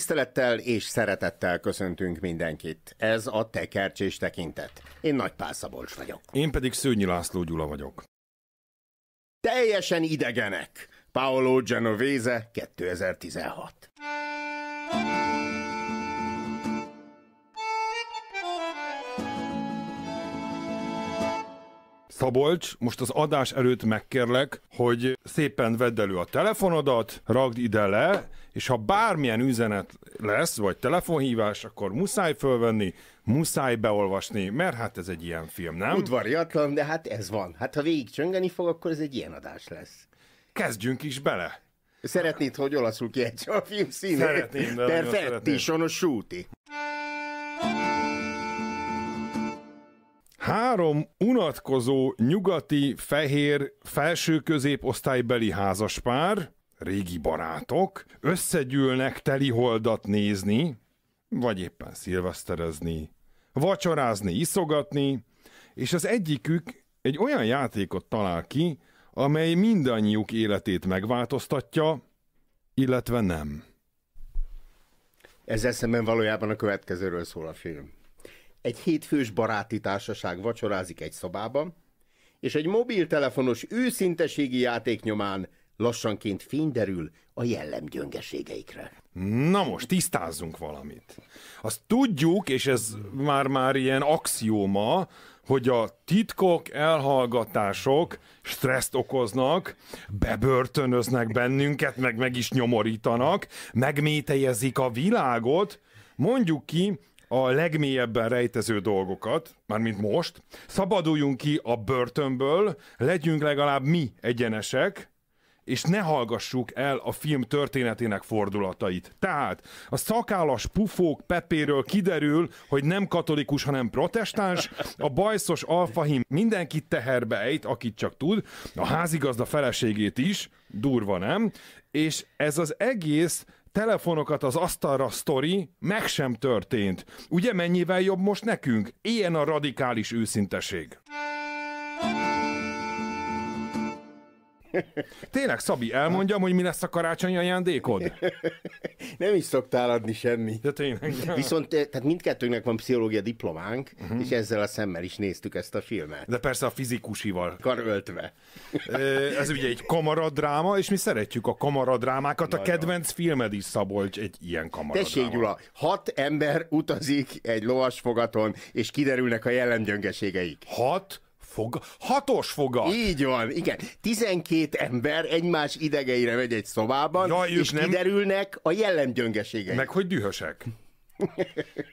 Tisztelettel és szeretettel köszöntünk mindenkit. Ez a és Tekintet. Én Nagy Pál Szabolcs vagyok. Én pedig Szőnyi László Gyula vagyok. Teljesen idegenek. Paolo Genovese 2016. Szabolcs, most az adás előtt megkérlek, hogy szépen vedd elő a telefonodat, ragd ide le, és ha bármilyen üzenet lesz, vagy telefonhívás, akkor muszáj fölvenni, muszáj beolvasni, mert hát ez egy ilyen film, nem? Udvariatlan, de hát ez van. Hát ha végig csöngeni fog, akkor ez egy ilyen adás lesz. Kezdjünk is bele! Szeretnéd, hogy olaszul egy a film színét? Szeretném, de Perfetti sono shooting. Három unatkozó nyugati fehér felső középosztálybeli házaspár, régi barátok, összegyűlnek holdat nézni, vagy éppen szilveszterezni, vacsorázni, iszogatni, és az egyikük egy olyan játékot talál ki, amely mindannyiuk életét megváltoztatja, illetve nem. Ezzel szemben valójában a következőről szól a film egy hétfős baráti társaság vacsorázik egy szobában, és egy mobiltelefonos őszinteségi játék nyomán lassanként fényderül a jellem gyöngeségeikre. Na most tisztázzunk valamit. Azt tudjuk, és ez már-már ilyen axióma, hogy a titkok, elhallgatások stresszt okoznak, bebörtönöznek bennünket, meg meg is nyomorítanak, megmétejezik a világot, mondjuk ki, a legmélyebben rejtező dolgokat, mármint most, szabaduljunk ki a börtönből, legyünk legalább mi egyenesek, és ne hallgassuk el a film történetének fordulatait. Tehát a szakállas pufók Pepéről kiderül, hogy nem katolikus, hanem protestáns, a bajszos alfahim mindenkit teherbe ejt, akit csak tud, a házigazda feleségét is, durva nem, és ez az egész telefonokat az asztalra sztori meg sem történt. Ugye mennyivel jobb most nekünk? Ilyen a radikális őszinteség. Tényleg, Szabi, elmondjam, hogy mi lesz a karácsonyi ajándékod? Nem is szoktál adni semmi. De tényleg. Viszont tehát mindkettőnknek van pszichológia diplománk, uh-huh. és ezzel a szemmel is néztük ezt a filmet. De persze a fizikusival. Karöltve. Ez ugye egy kamaradráma, és mi szeretjük a kamaradrámákat. Nagyon. A kedvenc filmed is, Szabolcs, egy ilyen kamaradráma. Tessék, Gyula, hat ember utazik egy lovasfogaton, és kiderülnek a gyöngeségeik. Hat? Fog, Hatos fogak. Így van, igen. 12 ember egymás idegeire megy egy szobában, ja, és nem... kiderülnek a jellemgyöngeségei. Meg hogy dühösek.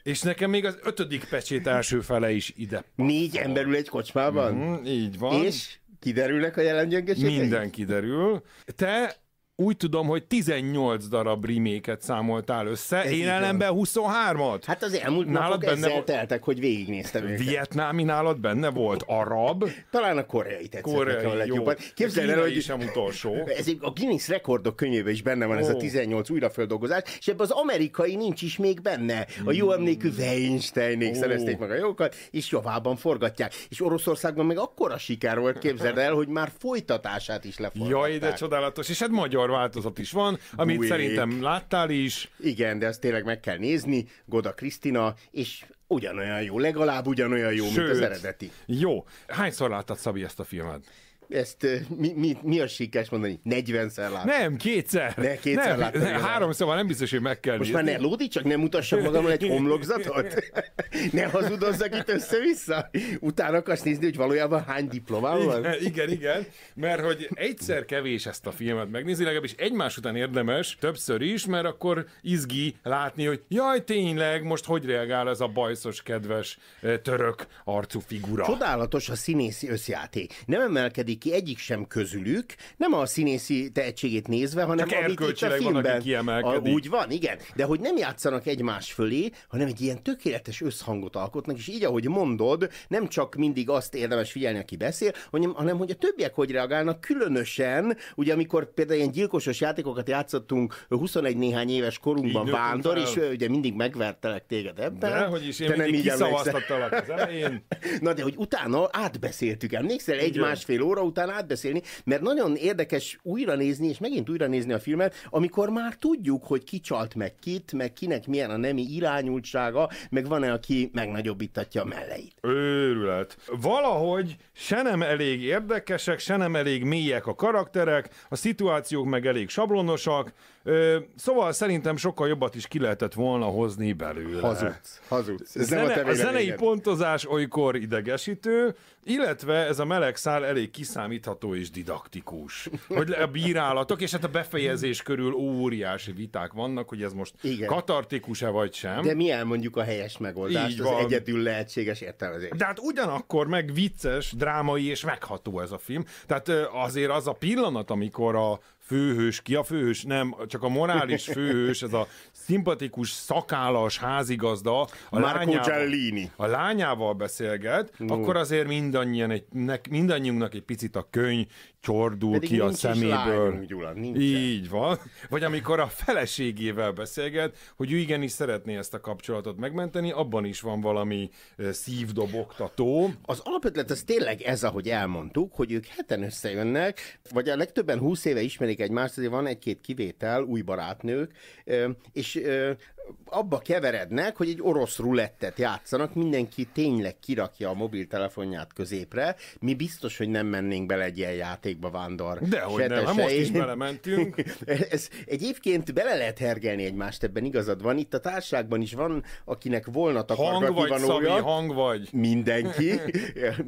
és nekem még az ötödik pecsét első fele is ide. Négy ember ül egy kocsmában? Mm, így van. És kiderülnek a jellemgyöngeségei? Minden kiderül. Te úgy tudom, hogy 18 darab reméket számoltál össze, Ez én ellenben 23-at. Hát az elmúlt nálad napok benne ezzel volt... teltek, hogy végignéztem őket. Vietnámi nálad benne volt, arab. Talán a koreai tetszett koreai, a legjobban. Képzeld el, hogy... sem utolsó. Ez a Guinness rekordok könyvében is benne van oh. ez a 18 újrafeldolgozás, és ebben az amerikai nincs is még benne. A jó hmm. emlékű Weinsteinék oh. szerezték meg a jókat, és javában forgatják. És Oroszországban meg akkora siker volt, képzeld el, hogy már folytatását is leforgatták. Jaj, de csodálatos. És hát magyar magyar változat is van, amit Bújék. szerintem láttál is. Igen, de ezt tényleg meg kell nézni. Goda Krisztina, és ugyanolyan jó, legalább ugyanolyan jó, Sőt, mint az eredeti. Jó. Hányszor láttad, Szabi, ezt a filmet? ezt mi, mi, mi a sikás mondani? 40-szer láttam. Nem, kétszer. Ne, kétszer nem, láttam. Ne, három szóval nem biztos, hogy meg kell. Most nézni. már ne lódi, csak nem mutassam magamon egy homlokzatot? ne hazudozzak itt össze-vissza? Utána akarsz nézni, hogy valójában hány diplomám van? Igen, igen, igen, mert hogy egyszer kevés ezt a filmet megnézni, legalábbis egymás után érdemes, többször is, mert akkor izgi látni, hogy jaj, tényleg, most hogy reagál ez a bajszos, kedves, török arcú figura. Csodálatos a színészi összjáték. Nem emelkedik ki egyik sem közülük, nem a színészi tehetségét nézve, hanem Csak amit itt a filmben. Van, a, úgy van, igen. De hogy nem játszanak egymás fölé, hanem egy ilyen tökéletes összhangot alkotnak, és így, ahogy mondod, nem csak mindig azt érdemes figyelni, aki beszél, hanem, hanem hogy a többiek hogy reagálnak, különösen, ugye amikor például ilyen gyilkosos játékokat játszottunk 21 néhány éves korunkban vándor, és ugye mindig megvertelek téged ebben. De, hogy is én te nem így az elején. Na de hogy utána átbeszéltük, emlékszel? Egy másfél óra után átbeszélni, mert nagyon érdekes újra nézni, és megint újra nézni a filmet, amikor már tudjuk, hogy ki csalt meg kit, meg kinek milyen a nemi irányultsága, meg van-e, aki megnagyobbítatja a melleit. Őrület. Valahogy se nem elég érdekesek, se nem elég mélyek a karakterek, a szituációk meg elég sablonosak, Ö, szóval szerintem sokkal jobbat is ki lehetett volna hozni belőle. Hazudsz, hazudsz. Ez Zene, nem a, a zenei pontozás olykor idegesítő, illetve ez a meleg szál elég kiszámítható és didaktikus. Hogy a bírálatok, és hát a befejezés körül óriási viták vannak, hogy ez most Igen. katartikus-e vagy sem. De mi elmondjuk a helyes megoldást, Így van. az egyedül lehetséges értelmezés. De hát ugyanakkor meg vicces, drámai és megható ez a film. Tehát azért az a pillanat, amikor a főhős, ki a főhős, nem, csak a morális főhős, ez a szimpatikus, szakállas házigazda, a, Marco lányával, a lányával beszélget, no. akkor azért mindannyian egy, ne, mindannyiunknak egy picit a könyv csordul Pedig ki a szeméből. Lányunk, Gyula, Így van. Vagy amikor a feleségével beszélget, hogy ő igenis szeretné ezt a kapcsolatot megmenteni, abban is van valami szívdobogtató. Az alapötlet az tényleg ez, ahogy elmondtuk, hogy ők heten összejönnek, vagy a legtöbben 20 éve ismerik egymást, azért van egy-két kivétel, új barátnők, és abba keverednek, hogy egy orosz rulettet játszanak, mindenki tényleg kirakja a mobiltelefonját középre. Mi biztos, hogy nem mennénk bele egy ilyen játékba, Vándor. De hogy nem, hát most is belementünk. Ez, egyébként bele lehet hergelni egymást, ebben igazad van. Itt a társágban is van, akinek volna takargatni hang vagy, valója. Szabi, hang vagy. Mindenki.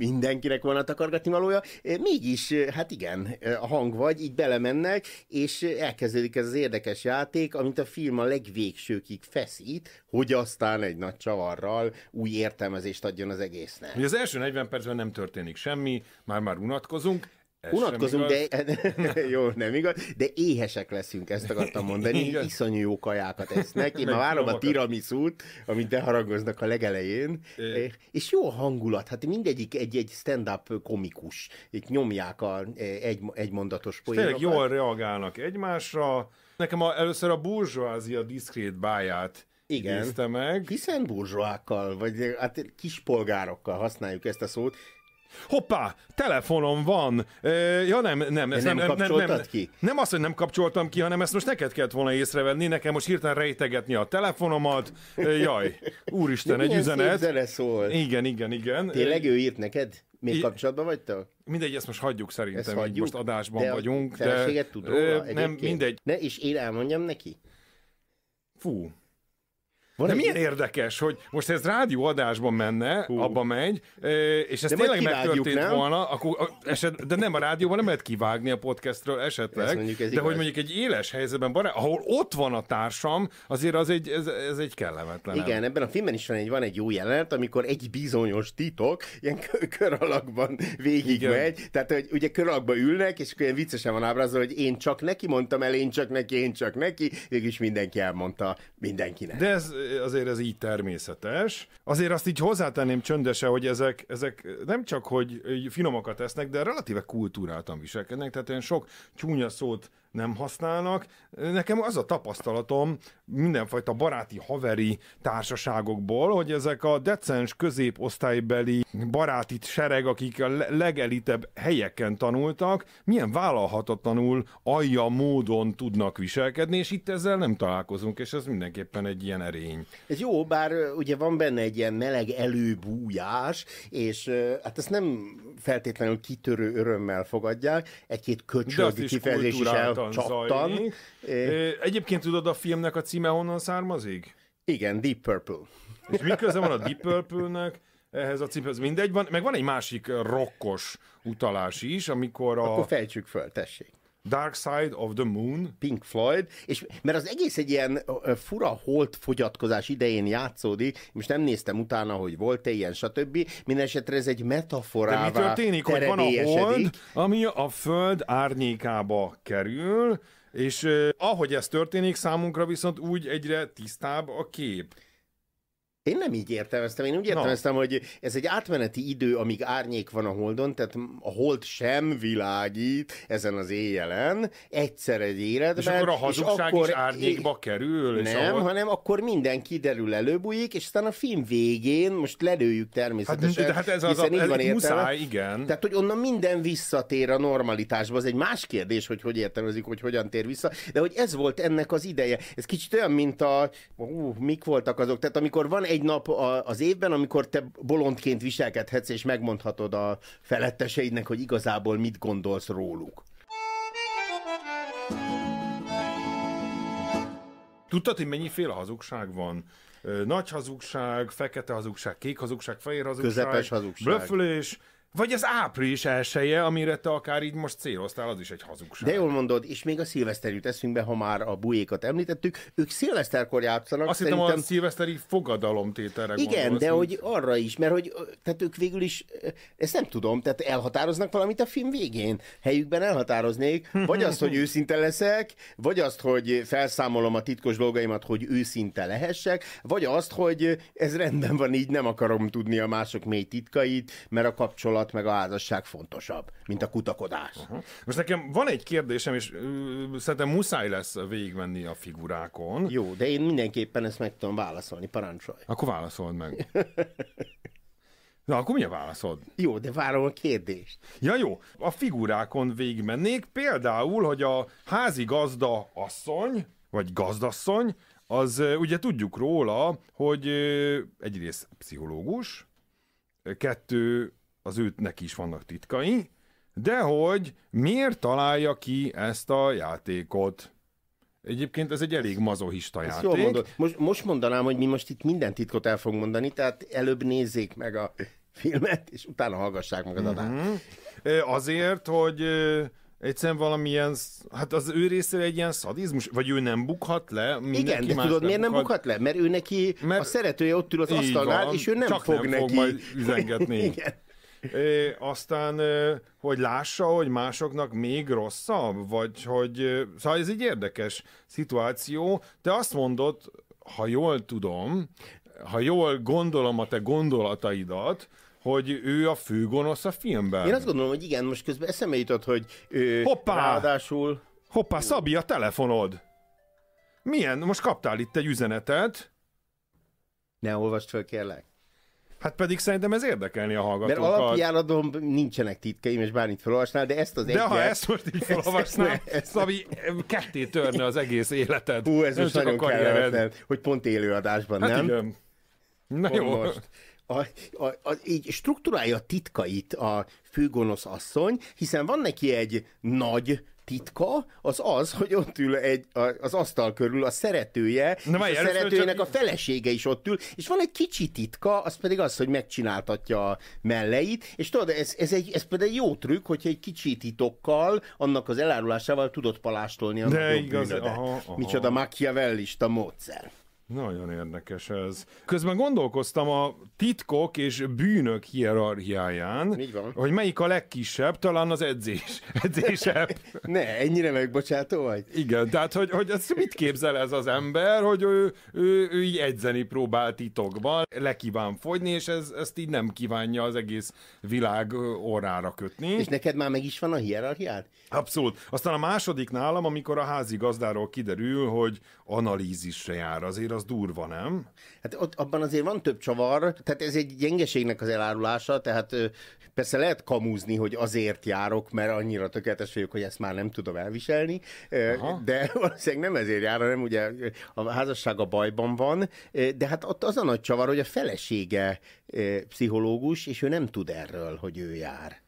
Mindenkinek volna takargatni valója. E, mégis, e, hát igen, e, a hang vagy, így belemennek, és elkezdődik ez az érdekes játék, amit a film a legvégsőkig feszít, hogy aztán egy nagy csavarral új értelmezést adjon az egésznek. Ugye az első 40 percben nem történik semmi, már-már unatkozunk, ez Unatkozunk, de jó, nem igaz, de éhesek leszünk, ezt akartam mondani. Igen. Iszonyú jó kajákat esznek. Én már várom a tiramisút, amit deharangoznak a legelején. É. És jó a hangulat, hát mindegyik egy-egy stand-up komikus. Itt nyomják a e, egy, egymondatos poénokat. Tényleg jól reagálnak egymásra. Nekem a, először a burzsóázia diszkrét báját igen. meg. Hiszen burzsóákkal, vagy hát kispolgárokkal használjuk ezt a szót, Hoppá, telefonom van. ja nem, nem. Ezt nem, nem, nem, nem, ki? Nem azt, hogy nem kapcsoltam ki, hanem ezt most neked kellett volna észrevenni, nekem most hirtelen rejtegetni a telefonomat. jaj, úristen, egy üzenet. szól. Igen, igen, igen. Tényleg ő írt neked? Még I... kapcsolatban te? Mindegy, ezt most hagyjuk szerintem, ezt hagyjuk, most adásban de vagyunk. A de tud róla, nem, mindegy. Ne, és én elmondjam neki? Fú, van De milyen érdekes, hogy most ez rádióadásban menne, Hú. abba megy, és ez de tényleg megtörtént nem? volna, akkor eset, de nem a rádióban nem lehet kivágni a podcastről esetleg, ez mondjuk ez de igaz. hogy mondjuk egy éles helyzetben, bará, ahol ott van a társam, azért az egy, ez, ez egy kellemetlen. Igen, ebben a filmben is van egy, van egy jó jelenet, amikor egy bizonyos titok ilyen kör alakban végig Igen. megy, tehát hogy ugye kör alakban ülnek, és olyan viccesen van ábrázolva, hogy én csak neki mondtam el, én csak neki, én csak neki, végülis mindenki elmondta mindenkinek. De ez azért ez így természetes. Azért azt így hozzátenném csöndese, hogy ezek, ezek nem csak, hogy finomakat esznek, de relatíve kultúráltan viselkednek, tehát ilyen sok csúnya szót nem használnak. Nekem az a tapasztalatom mindenfajta baráti, haveri társaságokból, hogy ezek a decens középosztálybeli baráti sereg, akik a legelitebb helyeken tanultak, milyen vállalhatatlanul alja módon tudnak viselkedni, és itt ezzel nem találkozunk, és ez mindenképpen egy ilyen erény. Ez jó, bár ugye van benne egy ilyen meleg előbújás, és hát ezt nem feltétlenül kitörő örömmel fogadják, egy-két köcsög kifejezés is el csattan, csattan É... Egyébként tudod a filmnek a címe honnan származik? Igen, Deep Purple. És mi köze van a Deep Purple-nek? ehhez a ciphez mindegy van, meg van egy másik rokkos utalás is, amikor a... Akkor fejtsük föl, tessék. Dark Side of the Moon. Pink Floyd, és mert az egész egy ilyen fura holt fogyatkozás idején játszódik, most nem néztem utána, hogy volt-e ilyen, stb. Mindenesetre ez egy metafora. De mi történik, hogy van a hold, ami a föld árnyékába kerül, és eh, ahogy ez történik, számunkra viszont úgy egyre tisztább a kép. Én nem így értelmeztem, én úgy értelmeztem, no. hogy ez egy átmeneti idő, amíg árnyék van a holdon, tehát a hold sem világít ezen az éjjelen, egyszer egy életben. És akkor a hazugság és akkor... is árnyékba kerül? Nem, ahol... hanem akkor minden kiderül, előbújik, és aztán a film végén, most lelőjük természetesen, hát, hát ez az hiszen a, így van értelme. Muszáj, igen. Tehát, hogy onnan minden visszatér a normalitásba, az egy más kérdés, hogy hogy értelmezik, hogy hogyan tér vissza, de hogy ez volt ennek az ideje. Ez kicsit olyan, mint a, ú, mik voltak azok, tehát amikor van egy egy nap a, az évben, amikor te bolondként viselkedhetsz, és megmondhatod a feletteseidnek, hogy igazából mit gondolsz róluk. Tudtad, hogy mennyiféle hazugság van? Nagy hazugság, fekete hazugság, kék hazugság, fehér hazugság, közepes hazugság, blöffölés, vagy az április elsője, amire te akár így most céloztál, az is egy hazugság. De jól mondod, és még a szilveszter jut eszünkbe, ha már a bujékat említettük. Ők szilveszterkor játszanak. Azt szerintem... hittem a szilveszteri fogadalomtételre Igen, gondolsz, de hogy arra is, mert hogy tehát ők végül is, ezt nem tudom, tehát elhatároznak valamit a film végén. Helyükben elhatároznék, vagy azt, hogy őszinte leszek, vagy azt, hogy felszámolom a titkos dolgaimat, hogy őszinte lehessek, vagy azt, hogy ez rendben van, így nem akarom tudni a mások mély titkait, mert a kapcsolat kapcsolat, meg a házasság fontosabb, mint a kutakodás. Aha. Most nekem van egy kérdésem, és ö, szerintem muszáj lesz végigmenni a figurákon. Jó, de én mindenképpen ezt meg tudom válaszolni, parancsolj. Akkor válaszold meg. Na, akkor mi a válaszod? Jó, de várom a kérdést. Ja jó, a figurákon végigmennék, például, hogy a házi gazda asszony, vagy gazdasszony, az ugye tudjuk róla, hogy egyrészt pszichológus, kettő az őt neki is vannak titkai, de hogy miért találja ki ezt a játékot? Egyébként ez egy elég mazohista Ezt játék. Jól mondod. Most, most mondanám, hogy mi most itt minden titkot el fogunk mondani, tehát előbb nézzék meg a filmet, és utána hallgassák meg az mhm. adást. Mm-hmm. Azért, hogy egyszerűen valamilyen, hát az ő részére egy ilyen szadizmus, vagy ő nem bukhat le, Igen, de tudod, nem miért nem bukhat le? Mert ő neki, mert a szeretője ott ül az asztalnál, van, és ő nem csak fog nem neki. fog majd üzengetni. Igen. É, aztán, hogy lássa, hogy másoknak még rosszabb, vagy hogy... Szóval ez egy érdekes szituáció. Te azt mondod, ha jól tudom, ha jól gondolom a te gondolataidat, hogy ő a főgonosz a filmben. Én azt gondolom, hogy igen, most közben eszembe jutott, hogy ő Hoppá! ráadásul... Hoppá, Szabi, a telefonod! Milyen? Most kaptál itt egy üzenetet. Ne olvast fel kérlek. Hát pedig szerintem ez érdekelni a hallgatókat. Mert alapjáratom nincsenek titkaim, és bármit felolvasnál, de ezt az egyet... De ha ezt most így felolvasnál, Szabi, ketté törne az egész életed. Hú, ez most nagyon kellemetlen, hogy pont élőadásban, hát nem? Igen. Na jó. Most a, a, a, így strukturálja a titkait a főgonosz asszony, hiszen van neki egy nagy titka az az, hogy ott ül egy, az asztal körül a szeretője, Na, és a szeretőjének csak... a felesége is ott ül, és van egy kicsi titka, az pedig az, hogy megcsináltatja a melleit, és tudod, ez, ez, egy, ez például egy jó trükk, hogy egy kicsi titokkal, annak az elárulásával tudod palástolni a De igaz, aha, aha. micsoda machiavellista módszer. Nagyon érdekes ez. Közben gondolkoztam a titkok és bűnök hierarchiáján, van. hogy melyik a legkisebb, talán az edzés. Edzésebb. ne, ennyire megbocsátó vagy? Igen, tehát hogy, hogy ezt mit képzel ez az ember, hogy ő, ő, ő így edzeni próbál titokban, kíván fogyni, és ez, ezt így nem kívánja az egész világ orrára kötni. És neked már meg is van a hierarchiád? Abszolút. Aztán a második nálam, amikor a házi gazdáról kiderül, hogy analízisre jár, azért az durva, nem? Hát ott, abban azért van több csavar, tehát ez egy gyengeségnek az elárulása, tehát persze lehet kamúzni, hogy azért járok, mert annyira tökéletes vagyok, hogy ezt már nem tudom elviselni, Aha. de valószínűleg nem ezért jár, hanem ugye a házasság a bajban van, de hát ott az a nagy csavar, hogy a felesége pszichológus, és ő nem tud erről, hogy ő jár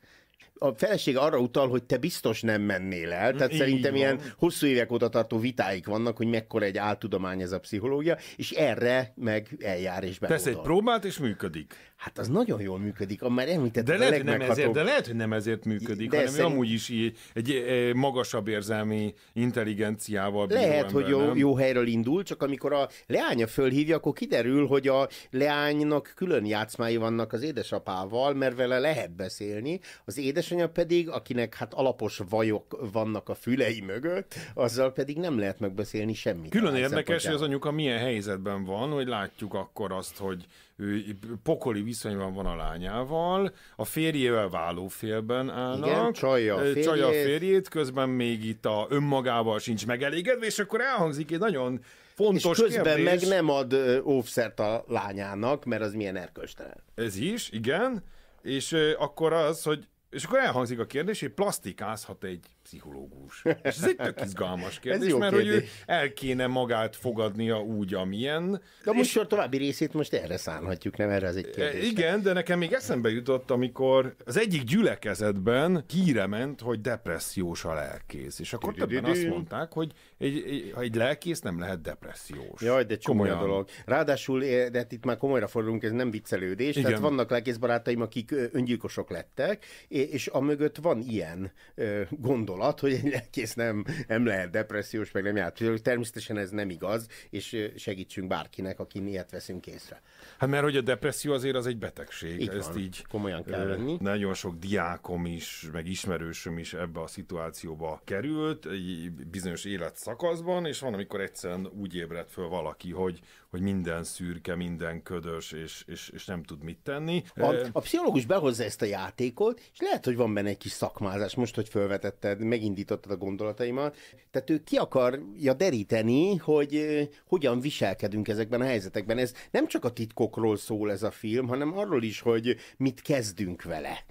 a felesége arra utal, hogy te biztos nem mennél el. Tehát Így szerintem van. ilyen hosszú évek óta tartó vitáik vannak, hogy mekkora egy áltudomány ez a pszichológia, és erre meg eljár és Tesz egy próbát, és működik. Hát az nagyon jól működik, már említett de lehet, nem ezért, De lehet, hogy nem ezért működik, de hanem szerint... amúgy is egy, egy e, magasabb érzelmi intelligenciával bíró Lehet, ember, hogy jó, jó helyről indul, csak amikor a leánya fölhívja, akkor kiderül, hogy a leánynak külön játszmái vannak az édesapával, mert vele lehet beszélni. Az édes édesanyja pedig, akinek hát alapos vajok vannak a fülei mögött, azzal pedig nem lehet megbeszélni semmit. Külön érdekes, hogy az anyuka milyen helyzetben van, hogy látjuk akkor azt, hogy ő pokoli viszonyban van a lányával, a férjével félben állnak. Igen, csalja a férjét. Csalja a férjét, közben még itt a önmagával sincs megelégedve, és akkor elhangzik egy nagyon fontos és közben kérdés. meg nem ad óvszert a lányának, mert az milyen erkölcstelen. Ez is, igen. És akkor az, hogy és akkor elhangzik a kérdés, hogy plastikázhat egy pszichológus. És ez egy tök izgalmas kérdés, ez jó, mert kérdés. hogy ő el kéne magát fogadnia úgy, amilyen. De a további részét most erre szállhatjuk, nem erre az egy e, kérdés. Igen, de nekem még eszembe jutott, amikor az egyik gyülekezetben híre ment, hogy depressziós a lelkész. És akkor többen azt mondták, hogy egy, egy, egy lelkész nem lehet depressziós. Jaj, de csomó dolog. Ráadásul, eh, de hát itt már komolyra fordulunk, ez nem viccelődés. Igen. Tehát vannak lelkészbarátaim, akik öngyilkosok lettek, és amögött van ilyen ö, gondolat, hogy egy lelkész nem, nem lehet depressziós, meg nem járt. Természetesen ez nem igaz, és segítsünk bárkinek, aki ilyet veszünk észre. Hát mert hogy a depresszió azért az egy betegség. Így van, így komolyan kell venni. Nagyon sok diákom is, meg ismerősöm is ebbe a szituációba került, egy bizonyos életszakaszban, és van, amikor egyszerűen úgy ébred föl valaki, hogy hogy minden szürke, minden ködös, és, és, és nem tud mit tenni. A, eh, a pszichológus behozza ezt a játékot, és lehet, hogy van benne egy kis szakmázás, most, hogy felvetetted, megindítottad a gondolataimat. Tehát ő ki akarja deríteni, hogy eh, hogyan viselkedünk ezekben a helyzetekben. Ez nem csak a titkokról szól ez a film, hanem arról is, hogy mit kezdünk vele.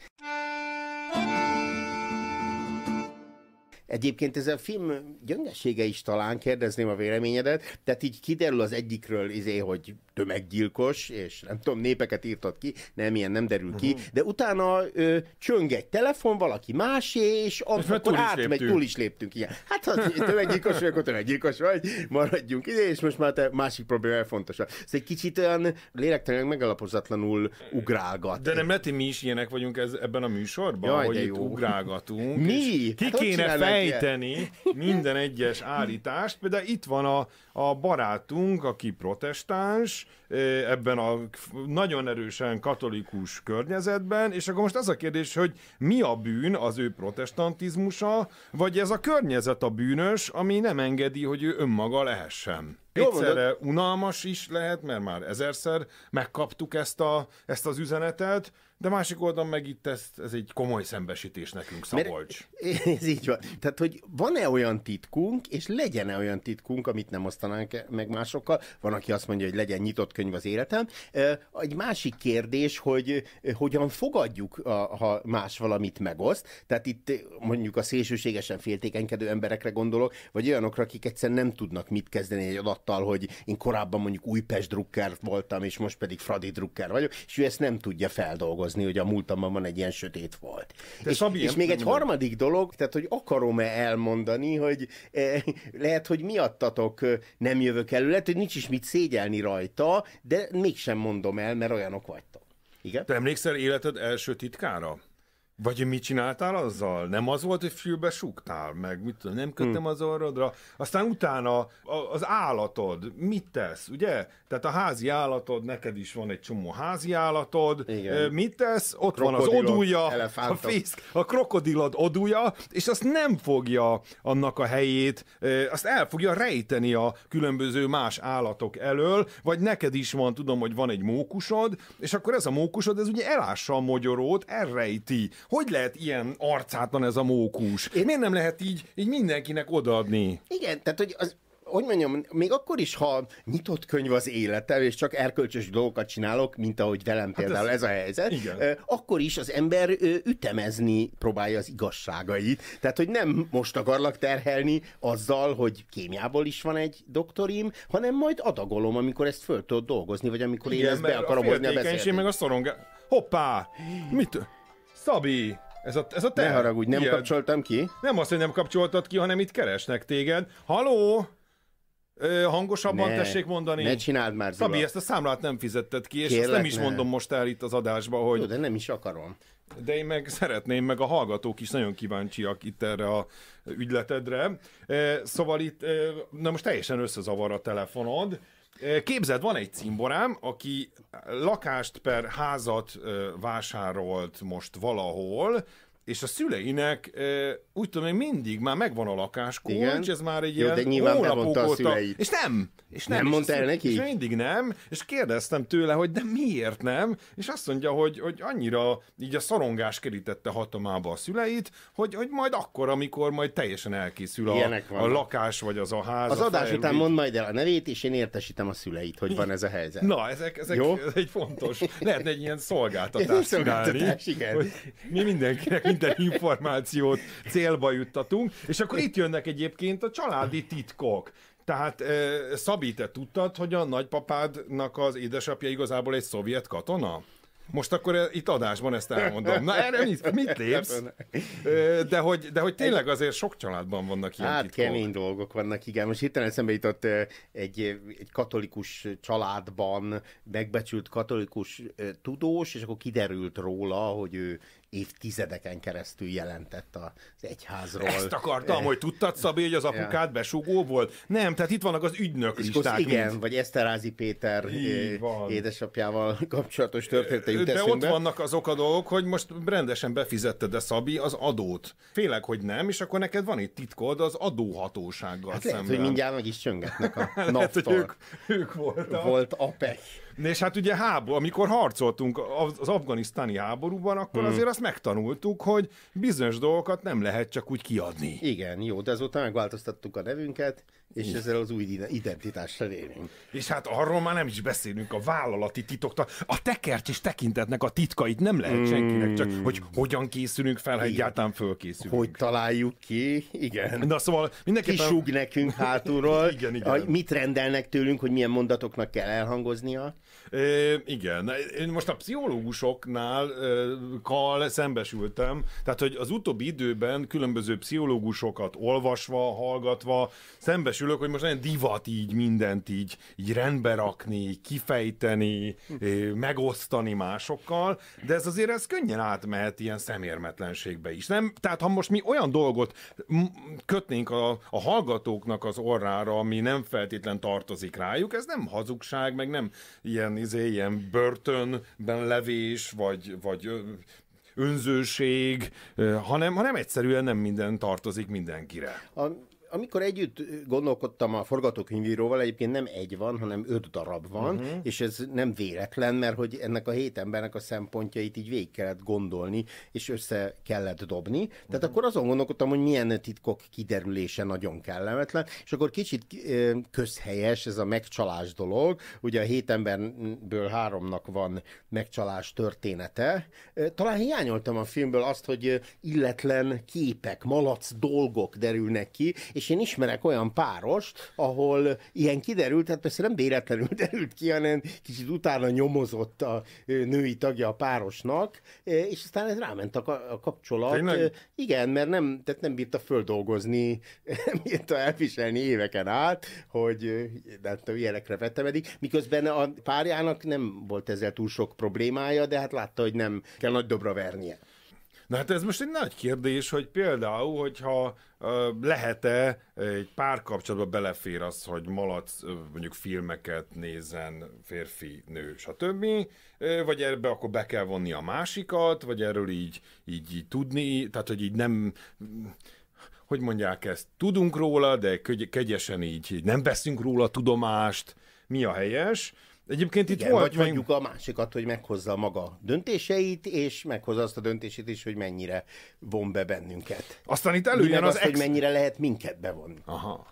Oh, Egyébként ez a film gyöngessége is talán, kérdezném a véleményedet, tehát így kiderül az egyikről, izé, hogy tömeggyilkos, és nem tudom, népeket írtott ki, nem ilyen nem derül ki, mhm. de utána ö, csöng egy telefon, valaki másé, és ab, és akkor átmegy, túl is léptünk. Igen. Hát ha tömeggyilkos vagy, akkor tömeggyilkos vagy, maradjunk ide, és most már te másik probléma fontosabb. Ez egy kicsit olyan lélektanilag megalapozatlanul ugrálgat. De nem lehet, mi is ilyenek vagyunk ez, ebben a műsorban, Jaj, hogy itt ugrálgatunk. Mi? Hát ki hát kéne ejteni minden egyes állítást. Például itt van a, a barátunk, aki protestáns, ebben a nagyon erősen katolikus környezetben, és akkor most az a kérdés, hogy mi a bűn az ő protestantizmusa, vagy ez a környezet a bűnös, ami nem engedi, hogy ő önmaga lehessen. Jól Egyszerre mondod. unalmas is lehet, mert már ezerszer megkaptuk ezt, a, ezt az üzenetet, de másik oldalon meg itt ez, ez egy komoly szembesítés nekünk, Szabolcs. Mert ez így van. Tehát, hogy van-e olyan titkunk, és legyen-e olyan titkunk, amit nem osztanánk meg másokkal? Van, aki azt mondja, hogy legyen nyitott könyv az életem. Egy másik kérdés, hogy hogyan fogadjuk, ha más valamit megoszt. Tehát itt mondjuk a szélsőségesen féltékenykedő emberekre gondolok, vagy olyanokra, akik egyszerűen nem tudnak mit kezdeni egy adattal, hogy én korábban mondjuk Újpest drukker voltam, és most pedig Fradi drukker vagyok, és ő ezt nem tudja feldolgozni hozni, hogy a múltamban van egy ilyen sötét volt. De és, Szabi, és még egy harmadik dolog, tehát hogy akarom-e elmondani, hogy e, lehet, hogy miattatok eh, nem jövök elő, lehet, hogy nincs is mit szégyelni rajta, de mégsem mondom el, mert olyanok vagytok. Igen? Te emlékszel életed első titkára? Vagy mit csináltál azzal? Nem az volt, hogy fülbe súgtál meg, mit tudom, nem köttem hmm. az orrodra. Aztán utána az állatod, mit tesz, ugye? Tehát a házi állatod, neked is van egy csomó házi állatod, Igen. mit tesz? Ott van az odúja, elefántok. a, fészk, a krokodilod odúja, és azt nem fogja annak a helyét, azt el fogja rejteni a különböző más állatok elől, vagy neked is van, tudom, hogy van egy mókusod, és akkor ez a mókusod, ez ugye elássa a mogyorót, elrejti hogy lehet ilyen arcátlan ez a mókus? Én... Miért nem lehet így, így mindenkinek odaadni? Igen, tehát hogy az, hogy mondjam, még akkor is, ha nyitott könyv az életem, és csak erkölcsös dolgokat csinálok, mint ahogy velem hát például hát ez, ez a helyzet, igen. akkor is az ember ütemezni próbálja az igazságait. Tehát, hogy nem most akarlak terhelni azzal, hogy kémiából is van egy doktorim, hanem majd adagolom, amikor ezt föl tudod dolgozni, vagy amikor igen, én ezt be akarom hozni a beszélgetést. meg a szorongás. Hoppá! Mit? Szabi! Ez a, ez a te. Ne haragudj, nem ilyen. kapcsoltam ki. Nem azt, hogy nem kapcsoltad ki, hanem itt keresnek téged. Haló! Ö, hangosabban ne, tessék mondani. Ne csináld már, Szabi, ezt a számlát nem fizetted ki, és Kérlek, ezt nem is ne. mondom most el itt az adásba, hogy... Jó, de nem is akarom. De én meg szeretném, meg a hallgatók is nagyon kíváncsiak itt erre a ügyletedre. Szóval itt, na most teljesen összezavar a telefonod. Képzeld, van egy cimborám, aki lakást per házat vásárolt most valahol, és a szüleinek úgy tudom, hogy mindig már megvan a lakáskulcs, Igen. ez már egy Jó, ilyen de nyilván hónapok óta. A szüleit. És nem! És nem, nem és mondta el neki? És mindig nem, és kérdeztem tőle, hogy de miért nem, és azt mondja, hogy, hogy annyira így a szorongás kerítette hatomába a szüleit, hogy, hogy majd akkor, amikor majd teljesen elkészül a, a lakás vagy az a ház. Az a adás után mond majd el a nevét, és én értesítem a szüleit, hogy van ez a helyzet. Na, ezek, ezek Jó? ez egy fontos, lehetne egy ilyen szolgáltatás, szolgáltatást csinálni. Igen. Hogy mi mindenkinek, minden információt célba juttatunk, és akkor itt jönnek egyébként a családi titkok. Tehát eh, Szabi, te tudtad, hogy a nagypapádnak az édesapja igazából egy szovjet katona? Most akkor itt adásban ezt elmondom. Na erre mit, mit lépsz? De hogy, de hogy tényleg azért sok családban vannak ilyen Hát titkok. kemény dolgok vannak, igen. Most hirtelen eszembe jutott egy, egy katolikus családban megbecsült katolikus tudós, és akkor kiderült róla, hogy ő évtizedeken keresztül jelentett az egyházról. Ezt akartam, hogy tudtad, Szabé, hogy az apukád ja. besugó volt? Nem, tehát itt vannak az ügynök listák. Igen, mint... vagy Eszterázi Péter eh, van. édesapjával kapcsolatos történetei De De ott be. vannak azok a dolgok, hogy most rendesen befizetted de Szabi az adót. Félek, hogy nem, és akkor neked van itt titkod az adóhatósággal hát szemben. Lehet, hogy mindjárt meg is csöngetnek a lehet, hogy ők, ők voltak. Volt APEC. És hát ugye háború, amikor harcoltunk az afganisztáni háborúban, akkor hmm. azért azt azt megtanultuk, hogy bizonyos dolgokat nem lehet csak úgy kiadni. Igen, jó, de azóta megváltoztattuk a nevünket, és Igen. ezzel az új identitással élünk. És hát arról már nem is beszélünk, a vállalati titokta, a tekert és tekintetnek a titkait nem lehet senkinek, csak hmm. hogy hogyan készülünk fel, ha egyáltalán fölkészülünk. Hogy találjuk ki, igen. Na szóval mindenképpen... Kisúg nekünk hátulról, igen, igen. A, mit rendelnek tőlünk, hogy milyen mondatoknak kell elhangoznia. É, igen, én most a pszichológusoknál kal szembesültem, tehát hogy az utóbbi időben különböző pszichológusokat olvasva, hallgatva szembesülök, hogy most nagyon divat így mindent így, így rendbe rakni, kifejteni, hm. megosztani másokkal, de ez azért ez könnyen átmehet ilyen szemérmetlenségbe is. Nem? Tehát ha most mi olyan dolgot kötnénk a, a hallgatóknak az orrára, ami nem feltétlen tartozik rájuk, ez nem hazugság, meg nem ilyen izé, ilyen börtönben levés, vagy, vagy önzőség, hanem, hanem egyszerűen nem minden tartozik mindenkire. A amikor együtt gondolkodtam a forgatókönyvíróval, egyébként nem egy van, hanem öt darab van, uh-huh. és ez nem véletlen, mert hogy ennek a hét embernek a szempontjait így végig kellett gondolni, és össze kellett dobni. Uh-huh. Tehát mhm. akkor azon gondolkodtam, hogy milyen titkok kiderülése nagyon kellemetlen, és akkor kicsit közhelyes ez a megcsalás dolog. Ugye a hét emberből háromnak van megcsalás története. Talán hiányoltam a filmből azt, hogy illetlen képek, malac dolgok derülnek ki, és én ismerek olyan párost, ahol ilyen kiderült, hát persze nem véletlenül derült ki, hanem kicsit utána nyomozott a női tagja a párosnak, és aztán ez ráment a kapcsolat. Tényleg? Igen, mert nem, tehát nem bírta földolgozni, nem bírta elviselni éveken át, hogy de hát ilyenekre vetemedik, miközben a párjának nem volt ezzel túl sok problémája, de hát látta, hogy nem kell nagy dobra vernie. Na hát ez most egy nagy kérdés, hogy például, hogyha lehet-e egy kapcsolatba belefér az, hogy malac mondjuk filmeket nézen férfi, nő, stb. Vagy ebbe akkor be kell vonni a másikat, vagy erről így, így, így tudni, tehát hogy így nem hogy mondják ezt, tudunk róla, de kegyesen így, így nem veszünk róla tudomást, mi a helyes, Egyébként itt Igen, volt... Vagy mondjuk a másikat, hogy meghozza maga döntéseit, és meghozza azt a döntését is, hogy mennyire von be bennünket. Aztán itt előjön az... az ex... hogy mennyire lehet minket bevonni. Aha.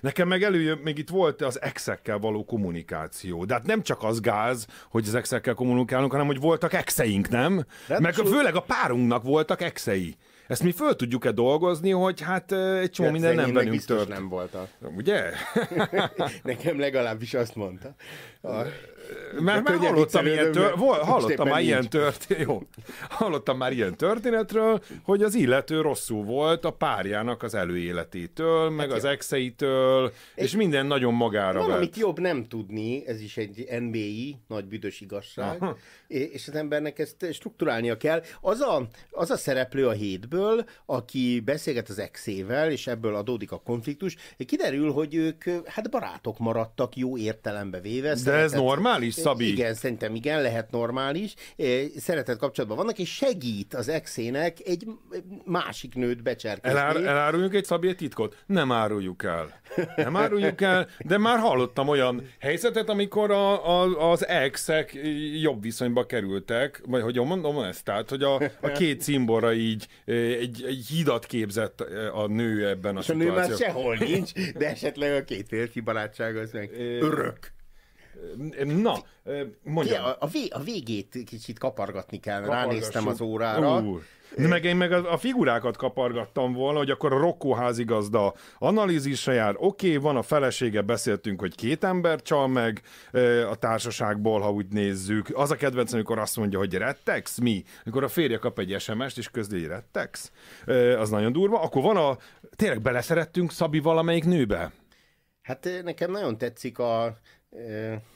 Nekem meg előjön, még itt volt az exekkel való kommunikáció. De hát nem csak az gáz, hogy az exekkel kommunikálunk, hanem hogy voltak exeink, nem? Ráadásul... Meg főleg a párunknak voltak exei. Ezt mi föl tudjuk-e dolgozni, hogy hát egy csomó hát minden nem velünk tört. nem voltak. Ugye? Nekem legalábbis azt mondta. A... Mert már hallottam ilyen, tör... hallottam már ilyen történet, jó. Hallottam már ilyen történetről, hogy az illető rosszul volt a párjának az előéletétől, meg hát az exeitől, és, és minden nagyon magára valamit vett. Valamit jobb nem tudni, ez is egy NBI, nagy büdös igazság, Aha. és az embernek ezt strukturálnia kell. Az a, az a szereplő a hétből, aki beszélget az exével, és ebből adódik a konfliktus, kiderül, hogy ők hát barátok maradtak jó értelembe véve. De ez normál? normális, Szabi? Igen, szerintem igen, lehet normális. Szeretett kapcsolatban vannak, és segít az exének egy másik nőt becserkezni. Elár, eláruljunk egy Szabi egy titkot? Nem áruljuk el. Nem áruljuk el, de már hallottam olyan helyzetet, amikor a, a, az exek jobb viszonyba kerültek, vagy hogy mondom ezt, tehát, hogy a, a két cimborra így egy, egy hídat képzett a nő ebben a szituációban. a nő már sehol nincs, de esetleg a két férfi barátság az meg örök. Na, mondja. A, a, vé, a végét kicsit kapargatni kell, ránéztem az órára. Úr, De meg én meg a figurákat kapargattam volna, hogy akkor a Rokkó házigazda analízisre jár, oké, okay, van a felesége, beszéltünk, hogy két ember csal meg a társaságból, ha úgy nézzük. Az a kedvenc, amikor azt mondja, hogy rettex, mi? Amikor a férje kap egy SMS-t, és közli, hogy rettex. Az nagyon durva. Akkor van a... Tényleg beleszerettünk Szabi valamelyik nőbe? Hát nekem nagyon tetszik a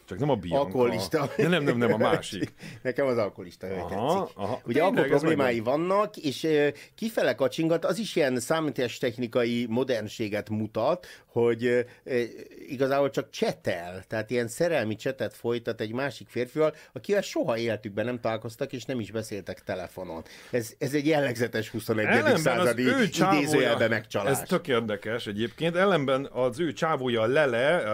csak nem a Bianca. Alkoholista. De nem, nem, nem, a másik. Nekem az alkoholista hölgy aha, Aha. Ugye alkohol problémái vannak, és kifele kacsingat, az is ilyen számítás technikai modernséget mutat, hogy igazából csak csetel, tehát ilyen szerelmi csetet folytat egy másik férfival, akivel soha életükben nem találkoztak, és nem is beszéltek telefonon. Ez, ez egy jellegzetes 21. Ellenben századi idézőjelben megcsalás. Ez tök érdekes egyébként. Ellenben az ő csávója Lele,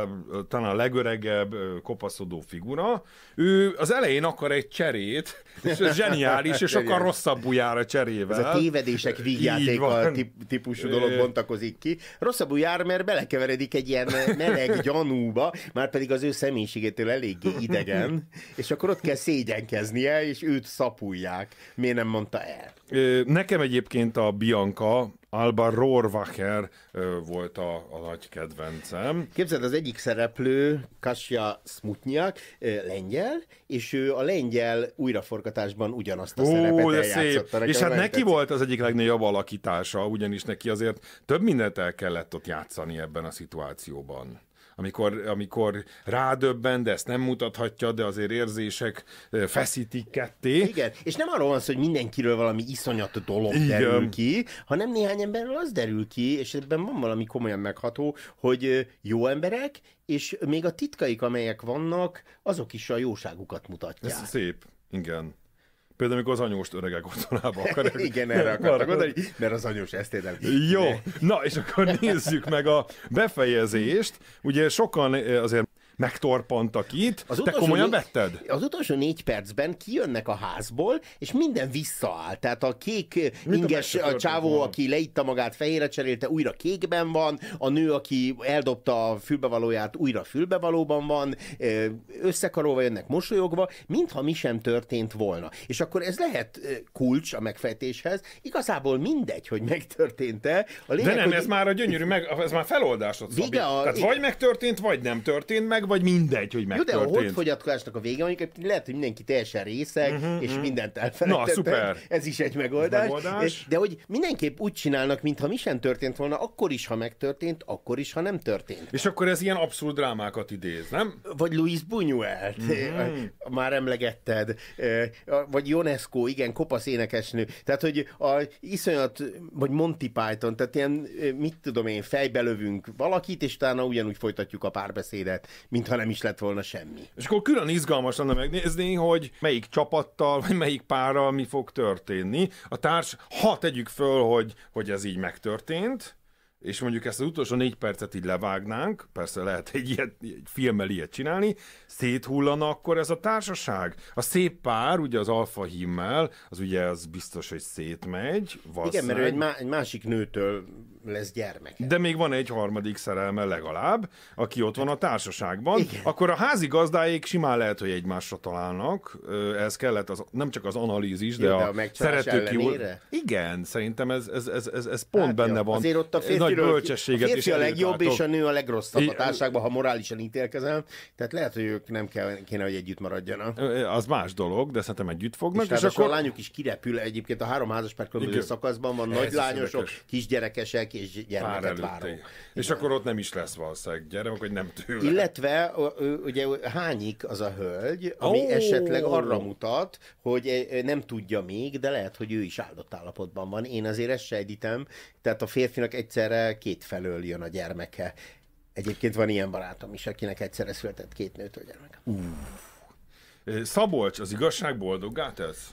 talán a legöregebb, kop kapaszodó figura. Ő az elején akar egy cserét, és ez zseniális, és akar rosszabbul jár a cserével. Ez a tévedések vígjátéka típusú dolog bontakozik ki. Rosszabbul jár, mert belekeveredik egy ilyen meleg gyanúba, már pedig az ő személyiségétől eléggé idegen, és akkor ott kell szégyenkeznie, és őt szapulják. Miért nem mondta el? Nekem egyébként a Bianca Alba Rohrwacher volt a, a nagy kedvencem. Képzeld, az egyik szereplő Kasia Smutnyak, lengyel, és ő a lengyel újraforgatásban ugyanazt a Ó, szerepet szép. és hát neki tetszik. volt az egyik legnagyobb alakítása, ugyanis neki azért több mindent el kellett ott játszani ebben a szituációban amikor, amikor rádöbben, de ezt nem mutathatja, de azért érzések feszítik ketté. Igen, és nem arról van szó, hogy mindenkiről valami iszonyat dolog Igen. derül ki, hanem néhány emberről az derül ki, és ebben van valami komolyan megható, hogy jó emberek, és még a titkaik, amelyek vannak, azok is a jóságukat mutatják. Ez szép, igen. Például, amikor az anyóst öregek otthonába akarják. Igen, erre akartak gondolni, mert az anyós ezt érdem. Jó, na és akkor nézzük meg a befejezést. Ugye sokan eh, azért megtorpantak itt, az te komolyan négy, vetted? Az utolsó négy percben kijönnek a házból, és minden visszaáll. Tehát a kék Mit eh, inges a, a csávó, van? aki leitta magát fehére cserélte, újra kékben van, a nő, aki eldobta a fülbevalóját, újra fülbevalóban van, eh, összekarolva jönnek mosolyogva, mintha mi sem történt volna. És akkor ez lehet eh, kulcs a megfejtéshez, igazából mindegy, hogy megtörtént-e. A lényeg, De nem, hogy... ez már a gyönyörű, meg, ez már feloldásod, Vége a... Tehát vagy megtörtént, vagy nem történt meg, vagy mindegy, hogy megtörtént. Jó, de a holdfogyatkozásnak a vége mondjuk lehet, hogy mindenki teljesen részeg, uh-huh, és uh-huh. mindent elfelejtett. Na, szuper. Ez is egy megoldás. megoldás. De hogy mindenképp úgy csinálnak, mintha mi sem történt volna, akkor is, ha megtörtént, akkor is, ha nem történt. És akkor ez ilyen abszurd drámákat idéz, nem? Vagy Luis uh-huh. Mhm. Eh, már emlegetted, eh, vagy Ionesco, igen, kopasz énekesnő. Tehát, hogy a iszonyat, vagy Monty Python, tehát ilyen, eh, mit tudom én, fejbelövünk valakit, és utána ugyanúgy folytatjuk a párbeszédet, mintha nem is lett volna semmi. És akkor külön izgalmas lenne megnézni, hogy melyik csapattal, vagy melyik párral mi fog történni. A társ, ha tegyük föl, hogy, hogy ez így megtörtént, és mondjuk ezt az utolsó négy percet így levágnánk, persze lehet egy, ilyet, egy filmmel ilyet csinálni, széthullana akkor ez a társaság. A szép pár, ugye az alfa himmel, az ugye az biztos, hogy szétmegy. Vasszeg. Igen, mert egy, má- egy másik nőtől lesz gyermek. De még van egy harmadik szerelme legalább, aki ott van a társaságban. Igen. Akkor a házi gazdáik simán lehet, hogy egymásra találnak. Ez kellett az, nem csak az analízis, de, de a, a szerető Igen, szerintem ez, ez, ez, ez, ez pont hát benne jó. van. Azért ott a férfi nagy bölcsességet a férfi is a legjobb, és a nő a legrosszabb a társágban, ha morálisan ítélkezem. Tehát lehet, hogy ők nem kell, kéne, hogy együtt maradjanak. Az más dolog, de szerintem együtt fognak. És, és akkor a lányok is kirepül egyébként a három házas pár különböző Igen. szakaszban van, nagy lányosok, kisgyerekesek és gyermeket váró. És akkor ott nem is lesz valószínűleg gyermek, hogy nem tőle. Illetve ugye hányik az a hölgy, ami oh. esetleg arra mutat, hogy nem tudja még, de lehet, hogy ő is áldott állapotban van. Én azért ezt sejtítem. Tehát a férfinak egyszerre felől jön a gyermeke. Egyébként van ilyen barátom is, akinek egyszerre született két nőtől gyermek. Szabolcs, az igazság boldoggá tesz?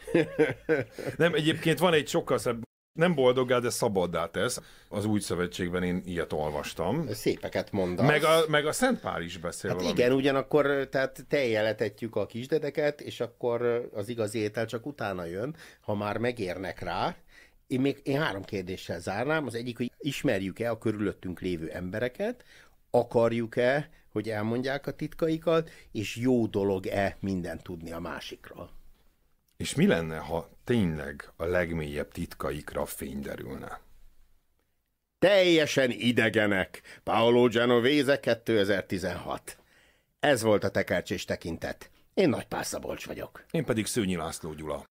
Nem, egyébként van egy sokkal szebb nem boldoggá, de szabaddá tesz. Az új szövetségben én ilyet olvastam. Szépeket mondasz. Meg a, meg a Szent Pál is beszél hát igen, ugyanakkor tehát teljeletetjük a kisdedeket, és akkor az igazi étel csak utána jön, ha már megérnek rá, én még én három kérdéssel zárnám. Az egyik, hogy ismerjük-e a körülöttünk lévő embereket, akarjuk-e, hogy elmondják a titkaikat, és jó dolog-e mindent tudni a másikról. És mi lenne, ha tényleg a legmélyebb titkaikra fény derülne? Teljesen idegenek! Paolo Genovese 2016. Ez volt a tekercsés tekintet. Én Nagy Pászabolcs vagyok. Én pedig Szőnyi László Gyula.